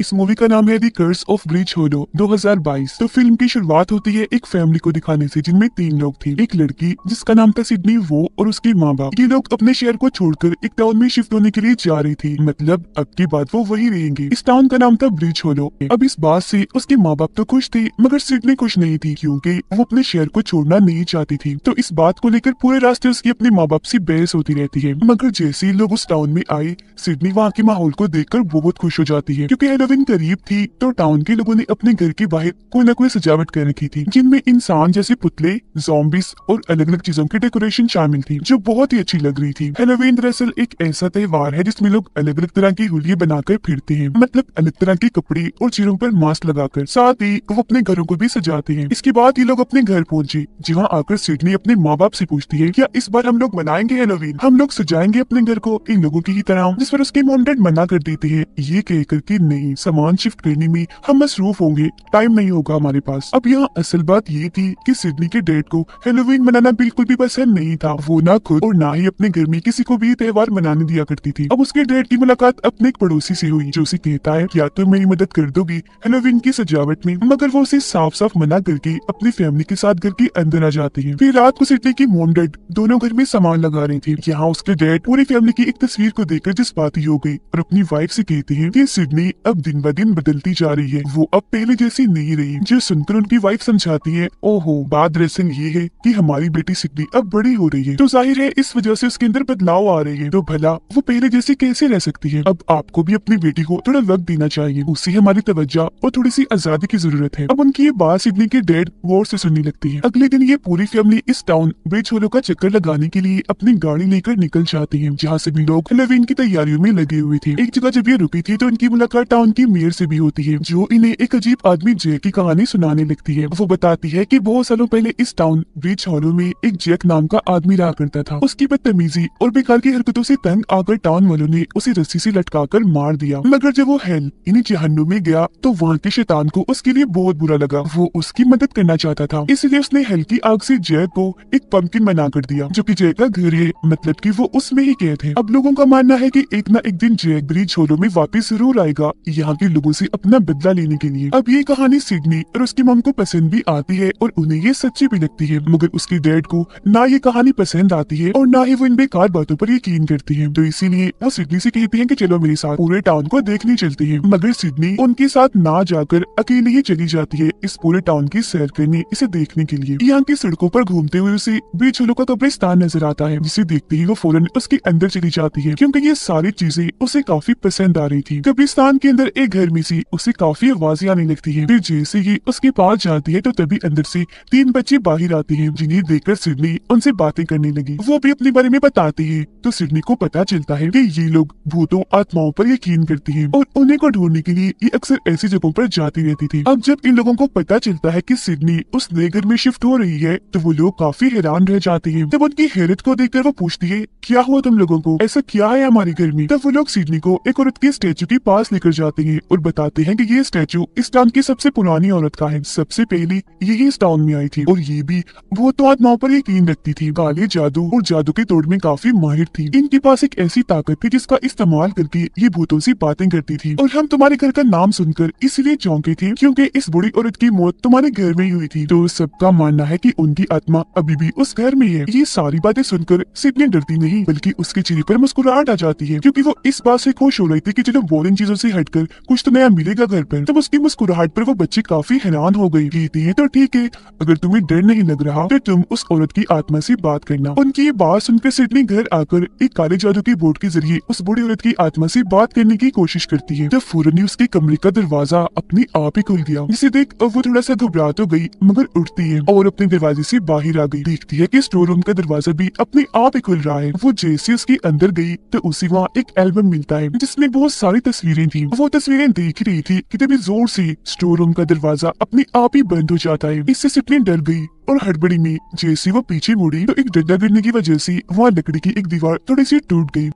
इस मूवी का नाम है दी कर्स ऑफ ब्रिज होडो 2022। तो फिल्म की शुरुआत होती है एक फैमिली को दिखाने से जिनमें तीन लोग थे एक लड़की जिसका नाम था सिडनी वो और उसकी माँ बाप ये लोग अपने शहर को छोड़कर एक टाउन में शिफ्ट होने के लिए जा रही थी मतलब अब की बात वो वही रहेंगे इस टाउन का नाम था ब्रिज होडो अब इस बात से उसके माँ बाप तो खुश थे मगर सिडनी खुश नहीं थी क्यूँकी वो अपने शहर को छोड़ना नहीं चाहती थी तो इस बात को लेकर पूरे रास्ते उसकी अपने माँ बाप ऐसी बहस होती रहती है मगर जैसे ही लोग उस टाउन में आए सिडनी वहाँ के माहौल को देख बहुत खुश हो जाती है क्यूँकी हेलोविन करीब थी तो टाउन के लोगों ने अपने घर के बाहर कोई न कोई सजावट कर रखी थी जिनमें इंसान जैसे पुतले जोम्बिस और अलग अलग चीजों की डेकोरेशन शामिल थी जो बहुत ही अच्छी लग रही थी हेलोवीन दरअसल एक ऐसा त्योहार है जिसमें लोग अलग अलग तरह की होलिये बनाकर फिरते हैं मतलब अलग तरह के कपड़े और चीरों पर मास्क लगाकर साथ ही वो अपने घरों को भी सजाते हैं इसके बाद ये लोग अपने घर पहुँचे जहाँ आकर सिडनी अपने माँ बाप से पूछती है क्या इस बार हम लोग मनाएंगे हेलोवीन हम लोग सजाएंगे अपने घर को इन लोगों की ही तरह जिस पर उसके मोमडेड मना कर देते हैं ये कहकर की नहीं सामान शिफ्ट करने में हम मसरूफ होंगे टाइम नहीं होगा हमारे पास अब यहाँ असल बात ये थी कि सिडनी के डेट को हेलोवीन मनाना बिल्कुल भी पसंद नहीं था वो ना खुद और ना ही अपने घर में किसी को भी त्यौहार मनाने दिया करती थी अब उसके डेट की मुलाकात अपने एक पड़ोसी से हुई जो उसे कहता है या तो मेरी मदद कर दोगी हेलोविन की सजावट में मगर वो उसे साफ साफ मना करके अपनी फैमिली के साथ घर के अंदर आ जाती है फिर रात को सिडनी की मोम डेड दोनों घर में सामान लगा रही थी यहाँ उसके डेड पूरी फैमिली की एक तस्वीर को देखकर जिस ही हो गई और अपनी वाइफ ऐसी कहती है की सिडनी अब दिन ब दिन बदलती जा रही है वो अब पहले जैसी नहीं रही जो सुनकर उनकी वाइफ समझाती है ओहो बाद रेसन ये है कि हमारी बेटी सिडनी अब बड़ी हो रही है तो जाहिर है इस वजह से उसके अंदर बदलाव आ रही है तो भला वो पहले जैसी कैसे रह सकती है अब आपको भी अपनी बेटी को थोड़ा वक्त देना चाहिए उसी हमारी तवज्जा और थोड़ी सी आजादी की जरूरत है अब उनकी ये बात सिडनी के डेड वोर से सुनने लगती है अगले दिन ये पूरी फैमिली इस टाउन ब्रिज होलो का चक्कर लगाने के लिए अपनी गाड़ी लेकर निकल जाती है जहाँ सभी लोग लवीन की तैयारियों में लगे हुए थे एक जगह जब ये रुकी थी तो इनकी मुलाकात टाउन उनकी मेयर से भी होती है जो इन्हें एक अजीब आदमी जय की कहानी सुनाने लगती है वो बताती है की बहुत सालों पहले इस टाउन ब्रिज हॉलो में एक जैक नाम का आदमी रहा करता था उसकी बदतमीजी और बेकार की हरकतों से तंग आकर टाउन वालों ने उसे रस्सी से कर मार दिया मगर जब वो हेल इन्हें जहन्नुम में गया तो वहाँ के शैतान को उसके लिए बहुत बुरा लगा वो उसकी मदद करना चाहता था इसलिए उसने हेल की आग से जय को एक पंपकिन बना कर दिया जो की जय का घर है मतलब की वो उसमें ही कैद है अब लोगों का मानना है की एक न एक दिन जय ब्रिज हॉलो में वापिस जरूर आएगा यहाँ यहाँ के लोगों से अपना बदला लेने के लिए अब ये कहानी सिडनी और उसकी मम को पसंद भी आती है और उन्हें ये सच्ची भी लगती है मगर उसके डैड को ना ये कहानी पसंद आती है और ना ही वो इन बेकार बातों पर यकीन करती है तो इसीलिए वो सिडनी से कहती है की चलो मेरे साथ पूरे टाउन को देखने चलती है मगर सिडनी उनके साथ ना जाकर अकेले ही चली जाती है इस पूरे टाउन की सैर करने इसे देखने के लिए यहाँ की सड़कों पर घूमते हुए उसे बेचूलों का कब्रिस्तान नजर आता है जिसे देखते ही वो फौरन उसके अंदर चली जाती है क्योंकि ये सारी चीजें उसे काफी पसंद आ रही थी कब्रिस्तान के अंदर एक घर में सी उसे काफी आवाजें आने लगती है फिर जैसे ही उसके पास जाती है तो तभी अंदर से तीन बच्चे बाहर आते हैं जिन्हें देखकर सिडनी उनसे बातें करने लगी वो भी अपने बारे में बताते हैं तो सिडनी को पता चलता है कि ये लोग भूतों आत्माओं पर यकीन करते हैं और उन्हें को ढूंढने के लिए ये अक्सर ऐसी जगहों पर जाती रहती थी अब जब इन लोगों को पता चलता है की सिडनी उस नए घर में शिफ्ट हो रही है तो वो लोग काफी हैरान रह जाते हैं जब उनकी हैरत को देख वो पूछती है क्या हुआ तुम लोगों को ऐसा क्या है हमारे घर में तब वो लोग सिडनी को एक औरत के स्टेचू के पास लेकर जाते हैं हैं और बताते हैं कि ये स्टैचू इस टाउन की सबसे पुरानी औरत का है सबसे पहले यही इस टाउन में आई थी और ये भी वो तो आत्माओं पर यकीन रखती थी काले जादू और जादू के तोड़ में काफी माहिर थी इनके पास एक ऐसी ताकत थी जिसका इस्तेमाल करके ये भूतों से बातें करती थी और हम तुम्हारे घर का नाम सुनकर इसलिए चौंके थे क्योंकि इस बुरी औरत की मौत तुम्हारे घर में ही हुई थी तो सबका मानना है कि उनकी आत्मा अभी भी उस घर में है ये सारी बातें सुनकर सिडनी डरती नहीं बल्कि उसके चेहरे पर मुस्कुराहट आ जाती है क्योंकि वो इस बात से खुश हो रही थी कि वो इन चीजों से हटकर पर कुछ तो नया मिलेगा घर पर तब उसकी मुस्कुराहट पर वो बच्ची काफी हैरान हो गई कहती है तो ठीक है अगर तुम्हें डर नहीं लग रहा तो तुम उस औरत की आत्मा से बात करना उनकी ये बात सुनकर सिडनी घर आकर एक काले जादू की बोर्ड के जरिए उस बूढ़ी औरत की आत्मा से बात करने की कोशिश करती है जब फौरन ने उसके कमरे का दरवाजा अपने आप ही खुल दिया जिसे देख वो थोड़ा सा घबरा तो गई मगर उठती है और अपने दरवाजे ऐसी बाहर आ गई देखती है की स्टोर रूम का दरवाजा भी अपने आप ही खुल रहा है वो जैसे उसके अंदर गयी तो उसे वहाँ एक एल्बम मिलता है जिसमे बहुत सारी तस्वीरें थी वो तस्वीरें देख रही थी कि तभी जोर से स्टोर रूम का दरवाजा अपने आप ही बंद हो जाता है इससे सिप्लिन डर गई और हड़बड़ी में जैसे वो पीछे मुड़ी तो एक डंडा गिरने की वजह से वहाँ लकड़ी की एक दीवार थोड़ी सी टूट गई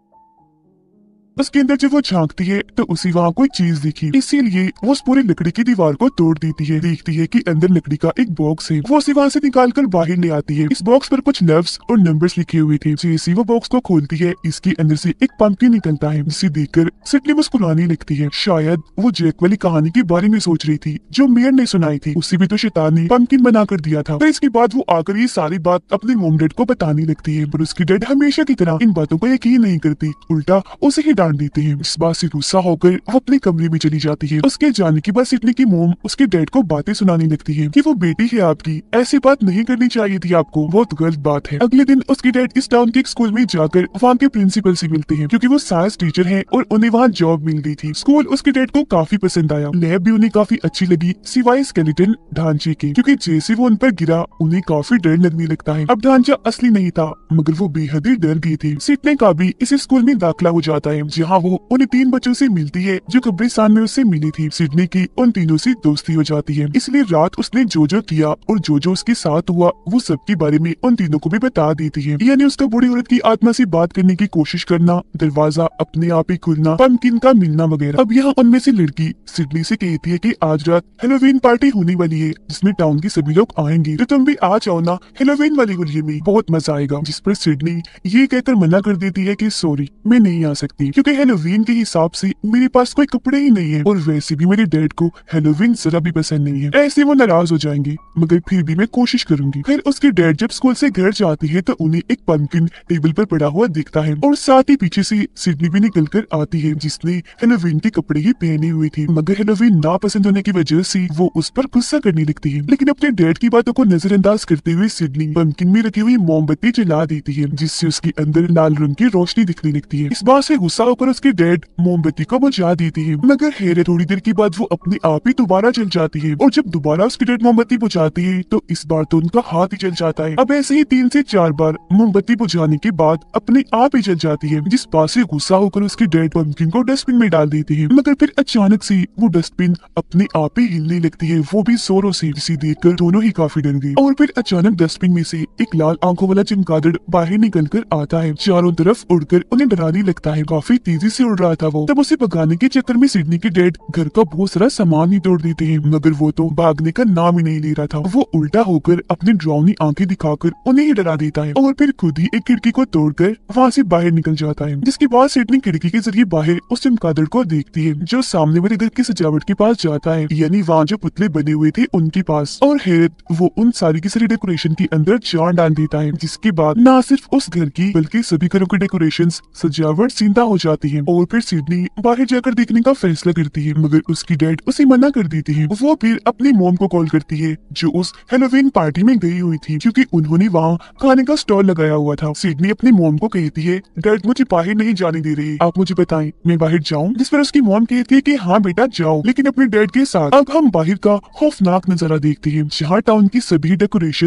उसके अंदर जब वो झांकती है तो उसी वहाँ कोई चीज दिखी इसीलिए वो उस पूरी लकड़ी की दीवार को तोड़ देती है देखती है की अंदर लकड़ी का एक बॉक्स है वो उसी वहाँ से निकाल कर बाहर ले आती है इस बॉक्स पर कुछ नर्व और नंबर्स लिखे हुए थे जैसी वो बॉक्स को खोलती है इसके अंदर से एक पंपकिन निकलता है जिसे देखकर सिटली मुस्कुरानी लिखती है शायद वो जैक वाली कहानी के बारे में सोच रही थी जो मेयर ने सुनाई थी उसे भी तो शैतान ने पंपकिन बना कर दिया था पर इसके बाद वो आकर ये सारी बात अपने मोम को बताने लगती है पर उसकी डेड हमेशा की तरह इन बातों को यकीन नहीं करती उल्टा उसे ही डांट जान देते हैं इस बात से गुस्सा होकर अपने कमरे में चली जाती है उसके जाने के बाद इटली की मोम उसके डैड को बातें सुनाने लगती है की वो बेटी है आपकी ऐसी बात नहीं करनी चाहिए थी आपको बहुत गलत बात है अगले दिन उसके डैड इस टाउन के स्कूल में जाकर वहाँ के प्रिंसिपल ऐसी मिलते हैं क्यूँकी वो साइंस टीचर है और उन्हें वहाँ जॉब मिल गई थी स्कूल उसके डैड को काफी पसंद आया लैब भी उन्हें काफी अच्छी लगी सिवाय स्केलेटन ढांचे के क्यूँकी जैसे वो उन पर गिरा उन्हें काफी डर लगने लगता है अब ढांचा असली नहीं था मगर वो बेहद ही डर गई थी सीटने का भी इसी स्कूल में दाखिला हो जाता है जहाँ वो उन्हें तीन बच्चों से मिलती है जो कब्रिस्तान में उससे मिली थी सिडनी की उन तीनों से दोस्ती हो जाती है इसलिए रात उसने जो जो किया और जो जो उसके साथ हुआ वो सबके बारे में उन तीनों को भी बता देती है यानी उसका बुरी औरत की आत्मा ऐसी बात करने की कोशिश करना दरवाजा अपने आप ही खुलना पंपकिन का मिलना वगैरह अब यहाँ उनमें से लड़की सिडनी से कहती है कि आज रात हेलोवीन पार्टी होने वाली है जिसमें टाउन के सभी लोग आएंगे तो तुम भी आ जाओ ना हेलोवीन वाली गुलिये में बहुत मजा आएगा जिस पर सिडनी ये कहकर मना कर देती है कि सॉरी मैं नहीं आ सकती क्योंकि हेलोवीन के हिसाब से मेरे पास कोई कपड़े ही नहीं है और वैसे भी मेरे डैड को हेलोवीन जरा भी पसंद नहीं है ऐसे वो नाराज हो जाएंगे मगर फिर भी मैं कोशिश करूंगी फिर उसके डैड जब स्कूल से घर जाते हैं तो उन्हें एक पंपकिन टेबल पर पड़ा हुआ दिखता है और साथ ही पीछे से सिडनी भी निकल कर आती है जिसने हेलोवीन के कपड़े ही पहने हुए थे मगर हेलोवीन ना पसंद होने की वजह से वो उस पर गुस्सा करने लगती है लेकिन अपने डैड की बातों को नजरअंदाज करते हुए सिडनी पंपकिन में रखी हुई मोमबत्ती जला देती है जिससे उसके अंदर लाल रंग की रोशनी दिखने लगती है इस बात से गुस्सा होकर उसकी डेड मोमबत्ती को बुझा देती है मगर हेरे थोड़ी देर के बाद वो अपने आप ही दोबारा जल जाती है और जब दोबारा उसकी डेड मोमबत्ती बुझाती है तो इस बार तो उनका हाथ ही जल जाता है अब ऐसे ही तीन से चार बार मोमबत्ती बुझाने के बाद अपने आप ही जल जाती है जिस बात से गुस्सा होकर उसकी डेड पम्पकिन को डस्टबिन में डाल देती है मगर फिर अचानक से वो डस्टबिन अपने आप ही हिलने लगती है वो भी जोरों से इसे कर दोनों ही काफी डर गई और फिर अचानक डस्टबिन में से एक लाल आंखों वाला चमगादड़ बाहर निकल कर आता है चारों तरफ उड़कर उन्हें डराने लगता है काफी तेजी से उड़ रहा था वो तब उसे भगाने के चक्कर में सिडनी के डेड घर का बहुत सारा सामान ही तोड़ देते हैं मगर वो तो भागने का नाम ही नहीं ले रहा था वो उल्टा होकर अपनी ड्राउनी आंखें दिखाकर उन्हें ही डरा देता है और फिर खुद ही एक खिड़की को तोड़कर वहाँ से बाहर निकल जाता है जिसके बाद सिडनी खिड़की के जरिए बाहर उस चमकादड़ को देखती है जो सामने वाले घर की सजावट के पास जाता है यानी वहाँ जो पुतले बने हुए थे उनके पास और हैरत वो उन सारी की सारी डेकोरेशन के अंदर जान डाल देता है जिसके बाद न सिर्फ उस घर की बल्कि सभी घरों की डेकोरेशन सजावट सीधा हो जाती जाती है और फिर सिडनी बाहर जाकर देखने का फैसला करती है मगर उसकी डैड उसे मना कर देती है वो फिर अपनी मोम को कॉल करती है जो उस हेलोविन पार्टी में गई हुई थी क्योंकि उन्होंने वहाँ खाने का स्टॉल लगाया हुआ था सिडनी अपनी मोम को कहती है डैड मुझे बाहर नहीं जाने दे रही आप मुझे बताए मैं बाहर जाऊँ जिस पर उसकी मोम कहती है की हाँ बेटा जाओ लेकिन अपने डैड के साथ अब हम बाहर का खौफनाक नजारा देखते हैं जहाँ टाउन की सभी डेकोरेशन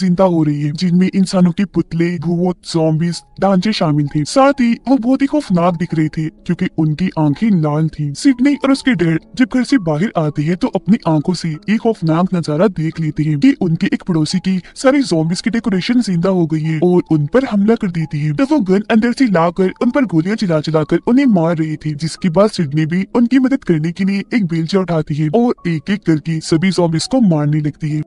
जिंदा हो रही है जिनमें इंसानों के पुतले भूत जोम्बिस डांचे शामिल थे साथ ही वो बहुत ही खौफनाक दिख देख रहे थे क्योंकि उनकी आंखें लाल थी सिडनी और उसके डैड जब घर से बाहर आते हैं तो अपनी आंखों से एक खौफनाक नजारा देख लेते हैं कि उनके एक पड़ोसी की सारी जोम्बिस की डेकोरेशन जिंदा हो गई है और उन पर हमला कर देती है तो वो गन अंदर से लाकर उन पर गोलियां चला चला कर उन्हें मार रही थी जिसके बाद सिडनी भी उनकी मदद करने के लिए एक बेलचा उठाती है और एक एक करके सभी जोम्बिस को मारने लगती है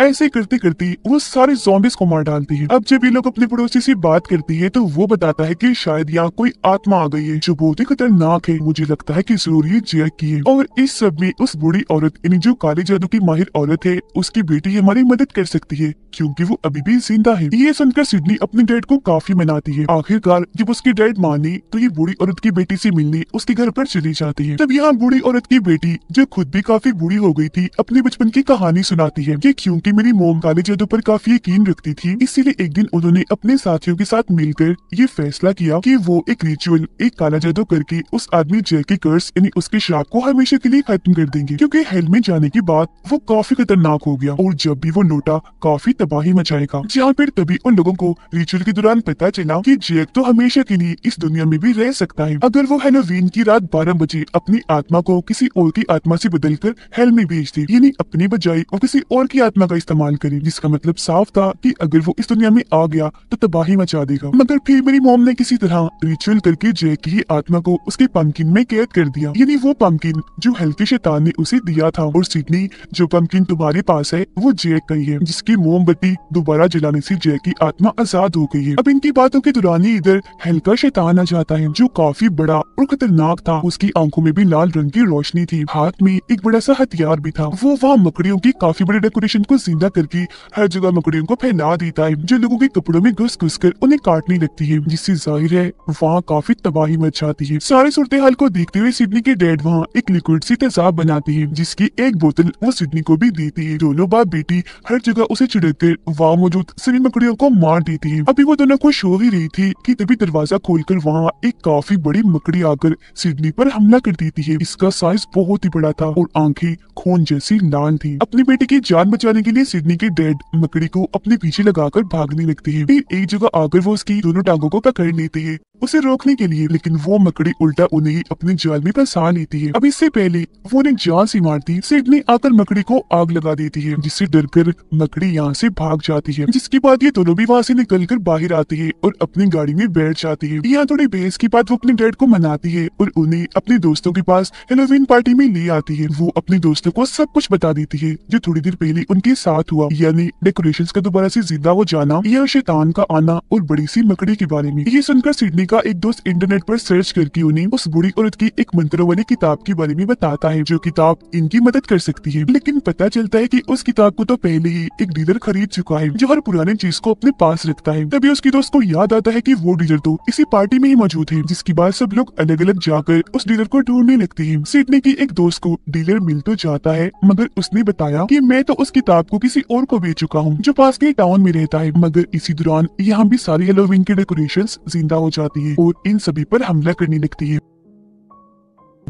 ऐसे करते करते वो सारे जोम्बिस को मार डालती है अब जब ये लोग अपने पड़ोसी से बात करती है तो वो बताता है कि शायद यहाँ कोई आत्मा आ गई है जो बहुत ही खतरनाक है मुझे लगता है कि जरूर ये जैक की है और इस सब में उस बूढ़ी औरत यानी जो काले जादू की माहिर औरत है उसकी बेटी हमारी मदद कर सकती है क्यूँकी वो अभी भी जिंदा है ये सुनकर सिडनी अपने डैड को काफी मनाती है आखिरकार जब उसकी डैड माने तो ये बूढ़ी औरत की बेटी से मिलने उसके घर पर चली जाती है तब यहाँ बूढ़ी औरत की बेटी जो खुद भी काफी बूढ़ी हो गयी थी अपने बचपन की कहानी सुनाती है की क्यूँ आंटी मेरी मोम काले जादू पर काफी यकीन रखती थी इसीलिए एक दिन उन्होंने अपने साथियों के साथ मिलकर ये फैसला किया कि वो एक रिचुअल एक काला जादू करके उस आदमी जय के कर्स यानी उसके श्राप को हमेशा के लिए खत्म कर देंगे क्योंकि हेल में जाने के बाद वो काफी खतरनाक हो गया और जब भी वो नोटा काफी तबाही मचाएगा जहाँ फिर तभी उन लोगों को रिचुअल के दौरान पता चला की जैक तो हमेशा के लिए इस दुनिया में भी रह सकता है अगर वो हेलोवीन की रात बारह बजे अपनी आत्मा को किसी और की आत्मा बदल बदलकर हेल में भेज दे यानी अपनी बजाय और किसी और की आत्मा का इस्तेमाल करे जिसका मतलब साफ था कि अगर वो इस दुनिया में आ गया तो तबाही मचा देगा मगर फिर मेरी मोम ने किसी तरह रिचुअल करके जय की आत्मा को उसके पंकिन में कैद कर दिया यानी वो पंकिन जो हल्के शैतान ने उसे दिया था और सिडनी जो पंकिन तुम्हारे पास है वो जैक का ही है जिसकी मोमबत्ती दोबारा जलाने से जय की आत्मा आजाद हो गई है अब इनकी बातों के दौरान ही इधर हल्का शैतान आ जाता है जो काफी बड़ा और खतरनाक था उसकी आंखों में भी लाल रंग की रोशनी थी हाथ में एक बड़ा सा हथियार भी था वो वहाँ मकड़ियों की काफी बड़े डेकोरेशन को सीधा करके हर जगह मकड़ियों को फैला देता है जो लोगों के कपड़ों में घुस घुस कर उन्हें काटने लगती है जिससे जाहिर है वहाँ काफी तबाही मच जाती है सारी सूरत हाल को देखते हुए सिडनी के डैड वहाँ एक लिक्विड सी तेजाब बनाती है जिसकी एक बोतल वो सिडनी को भी देती है दोनों बाप बेटी हर जगह उसे चिड़क कर वहाँ मौजूद सभी मकड़ियों को मार देती है अभी वो दोनों खुश हो ही रही थी की तभी दरवाजा कर वहाँ एक काफी बड़ी मकड़ी आकर सिडनी पर हमला कर देती है इसका साइज बहुत ही बड़ा था और आंखें खून जैसी लाल थी अपनी बेटी की जान बचाने के के लिए सिडनी के डेड मकड़ी को अपने पीछे लगाकर भागने लगती है फिर एक जगह आकर वो उसकी दोनों टांगों को पकड़ लेते हैं उसे रोकने के लिए लेकिन वो मकड़ी उल्टा उन्हें अपने जाल में फंसा लेती है अब इससे पहले वो उन्हें जाल से मारती सिडनी आकर मकड़ी को आग लगा देती है जिससे डर कर मकड़ी यहाँ से भाग जाती है जिसके बाद ये दोनों भी वहाँ से निकल कर बाहर आती है और अपनी गाड़ी में बैठ जाती है यहाँ थोड़ी बहस के बाद वो अपने डैड को मनाती है और उन्हें अपने दोस्तों के पास हेलोविन पार्टी में ले आती है वो अपने दोस्तों को सब कुछ बता देती है जो थोड़ी देर पहले उनके साथ हुआ यानी डेकोरेशन का दोबारा ऐसी जिंदा हो जाना या शैतान का आना और बड़ी सी मकड़ी के बारे में ये सुनकर सिडनी का एक दोस्त इंटरनेट आरोप सर्च करके उन्हें उस बुरी औरत की एक मंत्रों वाली किताब के बारे में बताता है जो किताब इनकी मदद कर सकती है लेकिन पता चलता है की उस किताब को तो पहले ही एक डीलर खरीद चुका है जो हर पुराने चीज को अपने पास रखता है तभी उसकी दोस्त को याद आता है की वो डीलर तो इसी पार्टी में ही मौजूद है जिसके बाद सब लोग अलग अलग जाकर उस डीलर को ढूंढने लगते हैं सिडनी की एक दोस्त को डीलर मिल तो जाता है मगर उसने बताया की मैं तो उस किताब आपको किसी और को बेच चुका हूँ जो पास के टाउन में रहता है मगर इसी दौरान यहाँ भी सारी हेलोविन की डेकोरेशन जिंदा हो जाती है और इन सभी पर हमला करने लगती है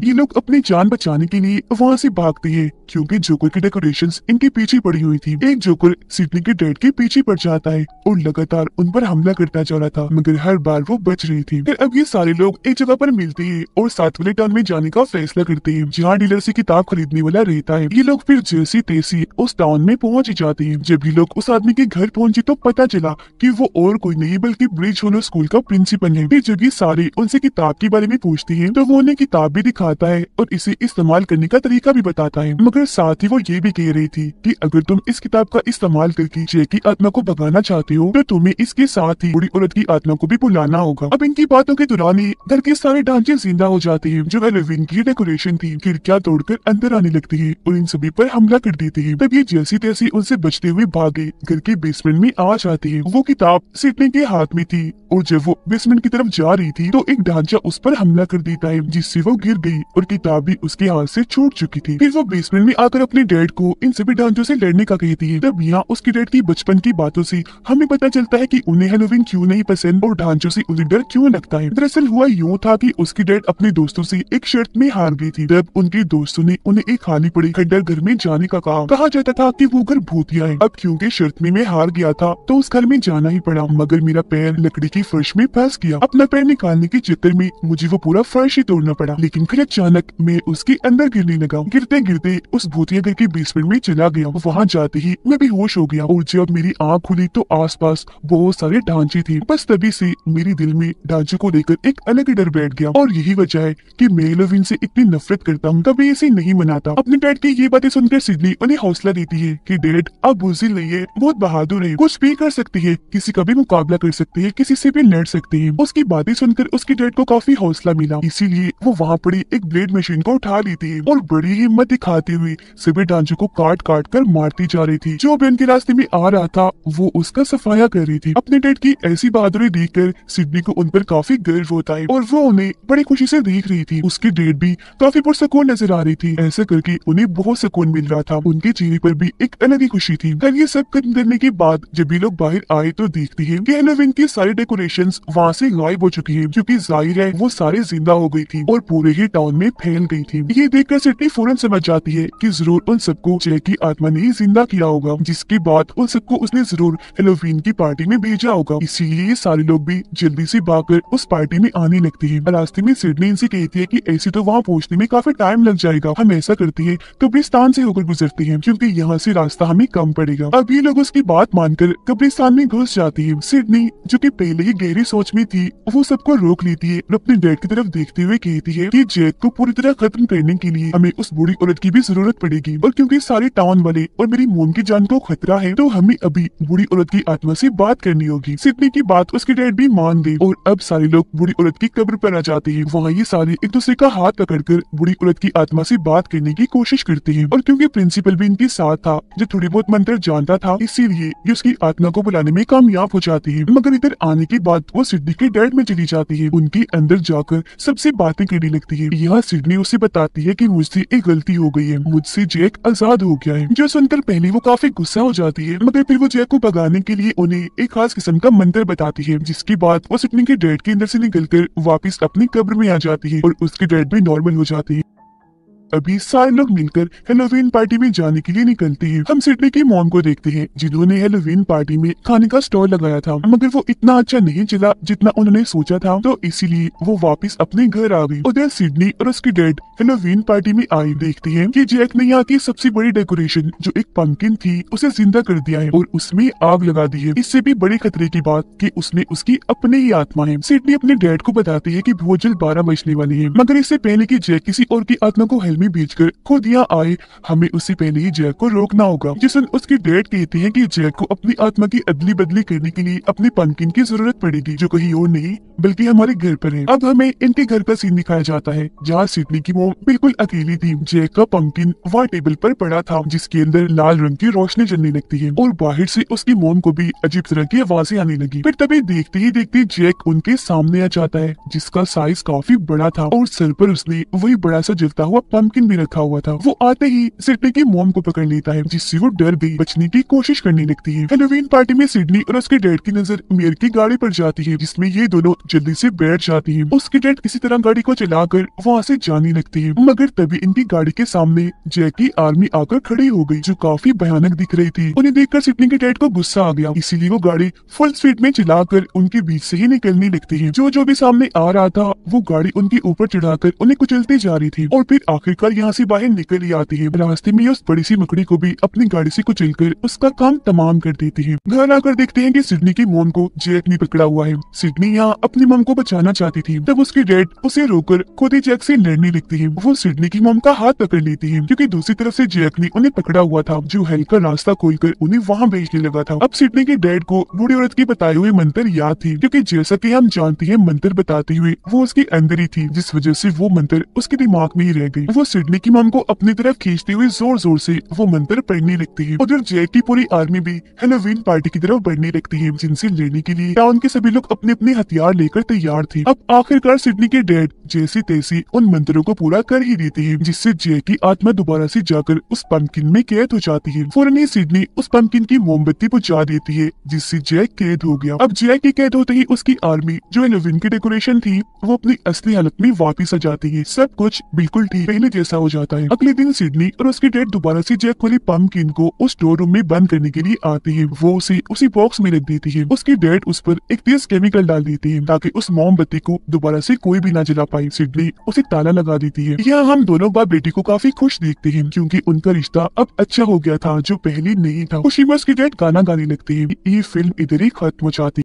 ये लोग अपनी जान बचाने के लिए वहाँ से भागते हैं क्योंकि जोकर की डेकोरेशन इनके पीछे पड़ी हुई थी एक जोकर सिडनी के डेड के पीछे पड़ जाता है और लगातार उन पर हमला करता जा रहा था मगर हर बार वो बच रही थी फिर अब ये सारे लोग एक जगह पर मिलते हैं और साथ वाले टाउन में जाने का फैसला करते हैं जहाँ डीलर से किताब खरीदने वाला रहता है ये लोग फिर जैसी तैसी उस टाउन में पहुँच जाते हैं जब ये लोग उस आदमी के घर पहुँचे तो पता चला की वो और कोई नहीं बल्कि ब्रिज होलो स्कूल का प्रिंसिपल है फिर जब ये सारे उनसे किताब के बारे में पूछते हैं तो वो उन्हें किताब भी दिखा आता है और इसे इस्तेमाल करने का तरीका भी बताता है मगर साथ ही वो ये भी कह रही थी कि अगर तुम इस किताब का इस्तेमाल करके जय की आत्मा को भगाना चाहते हो तो तुम्हें इसके साथ ही बुरी औरत की आत्मा को भी बुलाना होगा अब इनकी बातों के दौरान ही घर के सारे ढांचे जिंदा हो जाते हैं जो एलोविन की डेकोरेशन थी खिड़कियाँ तोड़कर अंदर आने लगती है और इन सभी पर हमला कर देती है तब ये जैसी तैसी उनसे बचते हुए भागे घर के बेसमेंट में आ जाती है वो किताब सिडनी के हाथ में थी और जब वो बेसमेंट की तरफ जा रही थी तो एक ढांचा उस पर हमला कर देता है जिससे वो गिर गई थी और किताब भी उसके हाथ से छूट चुकी थी फिर वो बेसमेंट में आकर अपने डैड को इन सभी डांचों से लड़ने का कहती है तब यहाँ उसके डैड की बचपन की बातों से हमें पता चलता है कि उन्हें हेलोविन क्यों नहीं पसंद और ढांचों से उन्हें डर क्यों लगता है दरअसल हुआ यूँ था की उसकी डैड अपने दोस्तों से एक शर्त में हार गई थी तब उनके दोस्तों ने उन्हें एक खाली पड़ी खंडर घर में जाने का कहा कहा जाता था की वो घर भूतिया है अब क्योंकि शर्त में मैं हार गया था तो उस घर में जाना ही पड़ा मगर मेरा पैर लकड़ी की फर्श में फंस गया अपना पैर निकालने के चक्कर में मुझे वो पूरा फर्श ही तोड़ना पड़ा लेकिन अचानक मैं उसके अंदर गिरने लगा गिरते गिरते उस भूतिया घर के बेसमेंट में चला गया वहाँ जाते ही मैं भी होश हो गया और जब मेरी आँख खुली तो पास बहुत सारे ढांचे थे बस तभी से मेरे दिल में ढांचे को लेकर एक अलग डर बैठ गया और यही वजह है कि मैं लविन से इतनी नफरत करता हूँ कभी इसे नहीं मनाता अपने डैड की ये बातें सुनकर सिडनी उन्हें हौसला देती है कि डैड आप बुजिल नहीं है बहुत बहादुर है कुछ भी कर सकती है किसी का भी मुकाबला कर सकती है किसी से भी लड़ सकती है उसकी बातें सुनकर उसके डैड को काफी हौसला मिला इसीलिए वो वहाँ पड़ी एक ब्लेड मशीन को उठा ली थी और बड़ी हिम्मत दिखाती हुई सभी डांजों को काट काट कर मारती जा रही थी जो बेन के रास्ते में आ रहा था वो उसका सफाया कर रही थी अपने डेट की ऐसी बहादुरी देख कर सिडनी को उन पर काफी गर्व होता है और वो उन्हें बड़ी खुशी से देख रही थी उसकी डेट भी काफी पुरसकून नजर आ रही थी ऐसा करके उन्हें बहुत सुकून मिल रहा था उनके चेहरे पर भी एक अलग ही खुशी थी खैर ये सब खत्म करने के बाद जब भी लोग बाहर आए तो देखते हैं कि हेलोविन की सारी डेकोरेशन वहाँ से गायब हो चुकी है क्योंकि जाहिर है वो सारे जिंदा हो गई थी और पूरे ही टाउन में फैल गई थी ये देखकर सिडनी फौरन समझ जाती है कि जरूर उन सबको जय की आत्मा ने जिंदा किया होगा जिसके बाद उन सबको उसने जरूर हेलोवीन की पार्टी में भेजा होगा इसीलिए सारे लोग भी जल्दी से भागकर उस पार्टी में आने लगते है रास्ते में सिडनी इनसे कहती है की ऐसे तो वहाँ पहुँचने में काफी टाइम लग जाएगा हम ऐसा करती है कब्रिस्तान से होकर गुजरती है क्यूँकी यहाँ से रास्ता हमें कम पड़ेगा अब ये लोग उसकी बात मानकर कब्रिस्तान में घुस जाती है सिडनी जो की पहले ही गहरी सोच में थी वो सबको रोक लेती है और अपने डेड की तरफ देखते हुए कहती है की जय शिकायत को पूरी तरह खत्म करने के लिए हमें उस बूढ़ी औरत की भी जरूरत पड़ेगी और क्योंकि सारे टाउन वाले और मेरी मोम की जान को खतरा है तो हमें अभी बूढ़ी औरत की आत्मा से बात करनी होगी सिडनी की बात उसके डैड भी मान दे और अब सारे लोग बूढ़ी औरत की कब्र पर आ जाते हैं वहाँ ये सारे एक दूसरे का हाथ पकड़ कर बूढ़ी औरत की आत्मा से बात करने की कोशिश करते हैं और क्योंकि प्रिंसिपल भी इनके साथ था जो थोड़ी बहुत मंत्र जानता था इसीलिए ये उसकी आत्मा को बुलाने में कामयाब हो जाती है मगर इधर आने के बाद वो सिडनी के डैड में चली जाती है उनके अंदर जाकर सबसे बातें करने लगती है यह सिडनी उसे बताती है कि मुझसे एक गलती हो गई है मुझसे जैक आजाद हो गया है जो सुनकर पहले वो काफी गुस्सा हो जाती है मगर फिर वो जैक को भगाने के लिए उन्हें एक खास किस्म का मंत्र बताती है जिसके बाद वो सिडनी के डेड के अंदर से निकलकर वापस अपनी कब्र में आ जाती है और उसके डेड भी नॉर्मल हो जाती है अभी सारे लोग मिलकर हेलोवीन पार्टी में जाने के लिए निकलते हैं हम सिडनी की मॉम को देखते हैं जिन्होंने हेलोवीन पार्टी में खाने का स्टॉल लगाया था मगर वो इतना अच्छा नहीं चला जितना उन्होंने सोचा था तो इसीलिए वो वापस अपने घर आ गई उधर सिडनी और उसकी डेड हेलोवीन पार्टी में आई देखते है की जैक ने यहाँ की सबसे बड़ी डेकोरेशन जो एक पंकिन थी उसे जिंदा कर दिया है और उसमें आग लगा दी है इससे भी बड़े खतरे की बात की उसमें उसकी अपने ही आत्मा है सिडनी अपने डैड को बताती है बहुत भोजन बारह बजने वाली है मगर इससे पहले की जैक किसी और की आत्मा को हेल्प आदमी भेज कर खुद यहाँ आए हमें उसे पहले ही जैक को रोकना होगा जिसन उसकी डेट कहते हैं कि जैक को अपनी आत्मा की अदली बदली करने के लिए अपने पंकिन की जरूरत पड़ेगी जो कहीं और नहीं बल्कि हमारे घर पर है अब हमें इनके घर का सीन दिखाया जाता है जहाँ सिडनी की मोम बिल्कुल अकेली थी जैक का पंकिन वहाँ टेबल पर पड़ा था जिसके अंदर लाल रंग की रोशनी जलने लगती है और बाहर से उसकी मोम को भी अजीब तरह की आवाजें आने लगी फिर तभी देखते ही देखते जैक उनके सामने आ जाता है जिसका साइज काफी बड़ा था और सर पर उसने वही बड़ा सा जलता हुआ पंख नमकीन भी रखा हुआ था वो आते ही सिडनी की मोम को पकड़ लेता है जिससे वो डर गई बचने की कोशिश करने लगती है हेलोवीन पार्टी में सिडनी और उसके डैड की नजर मेयर की गाड़ी पर जाती है जिसमे ये दोनों जल्दी से बैठ जाती है उसके डैड किसी तरह गाड़ी को चला कर वहाँ से जाने लगती है मगर तभी इनकी गाड़ी के सामने जैकी आर्मी आकर खड़ी हो गई जो काफी भयानक दिख रही थी उन्हें देखकर सिडनी के डैड को गुस्सा आ गया इसीलिए वो गाड़ी फुल स्पीड में चलाकर उनके बीच से ही निकलने लगती है जो जो भी सामने आ रहा था वो गाड़ी उनके ऊपर चढ़ाकर उन्हें कुचलती जा रही थी और फिर आखिर लेकर यहाँ से बाहर निकल ही आती है रास्ते में उस बड़ी सी मकड़ी को भी अपनी गाड़ी से कुचल कर उसका काम तमाम कर देती है घर आकर देखते हैं कि सिडनी की मोम को जैक ने पकड़ा हुआ है सिडनी यहाँ अपनी मोम को बचाना चाहती थी तब उसकी डेड उसे रोकर खुद ही जैक से लड़ने लगती है वो सिडनी की मोम का हाथ पकड़ लेती है क्यूँकी दूसरी तरफ ऐसी जैक ने उन्हें पकड़ा हुआ था जो हेल का रास्ता कर उन्हें वहाँ भेजने लगा था अब सिडनी के डेड को बूढ़ी औरत के बताए हुए मंत्र याद थी क्यूँकी जैसा की हम जानते हैं मंत्र बताते हुए वो उसके अंदर ही थी जिस वजह से वो मंत्र उसके दिमाग में ही रह गई वो सिडनी की मॉम को अपनी तरफ खींचते हुए जोर जोर से वो मंत्र पढ़ने लगती है उधर जय की पूरी आर्मी भी हेलोवीन पार्टी की तरफ बढ़ने लगती है जिनसे लेने के लिए टाउन के सभी लोग अपने अपने हथियार लेकर तैयार थे अब आखिरकार सिडनी के डैड जैसी तैसी उन मंत्रों को पूरा कर ही देती है जिससे जैक की आत्मा दोबारा ऐसी जाकर उस पंपकिन में कैद हो जाती है फौरन ही सिडनी उस पंपकिन की मोमबत्ती बुझा देती है जिससे जैक कैद हो गया अब जैक के कैद होते ही उसकी आर्मी जो हेलोविन की डेकोरेशन थी वो अपनी असली हालत में वापिस आ जाती है सब कुछ बिल्कुल ठीक पहले जैसा हो जाता है अगले दिन सिडनी और उसके डेट दोबारा से जैक वाली किन को उस स्टोर रूम में बंद करने के लिए आती है वो उसे उसी बॉक्स में रख देती है उसकी डेट उस पर एक तेज केमिकल डाल देती है ताकि उस मोमबत्ती को दोबारा ऐसी कोई भी ना जला पाए सिडनी उसे ताला लगा देती है यहाँ हम दोनों बाप बेटी को काफी खुश देखते हैं क्यूँकी उनका रिश्ता अब अच्छा हो गया था जो पहले नहीं था खुशी में उसकी डेट गाना गाने लगती है ये फिल्म इधर ही खत्म हो जाती